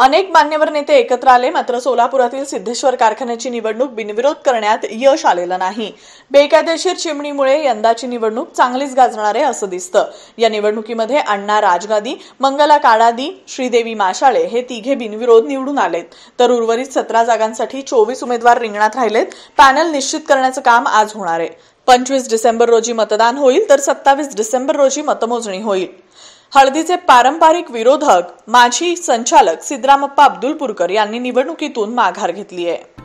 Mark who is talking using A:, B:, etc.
A: अनेक मान्यवर नेते एकत्र आले मात्र सोलापुरातील सिद्धेश्वर कारखान्याची निवडणूक बिनविरोध करण्यात यश आलेलं नाही बेकायदेशीर चिमणीमुळे यंदाची निवडणूक चांगलीच गाजणार आहे असं दिसतं या निवडणुकीमध्ये अण्णा राजगादी मंगला काडादी श्रीदेवी माशाळे हे तिघे बिनविरोध निवडून आलेत तर उर्वरित सतरा जागांसाठी चोवीस उमेदवार रिंगणात राहिलेत पॅनल निश्चित करण्याचं काम आज होणार आहे पंचवीस डिसेंबर रोजी मतदान होईल तर सत्तावीस डिसेंबर रोजी मतमोजणी होईल हळदीचे पारंपरिक विरोधक माजी संचालक सिद्धरामप्पा अब्दुलपूरकर यांनी निवडणुकीतून माघार घेतली आहे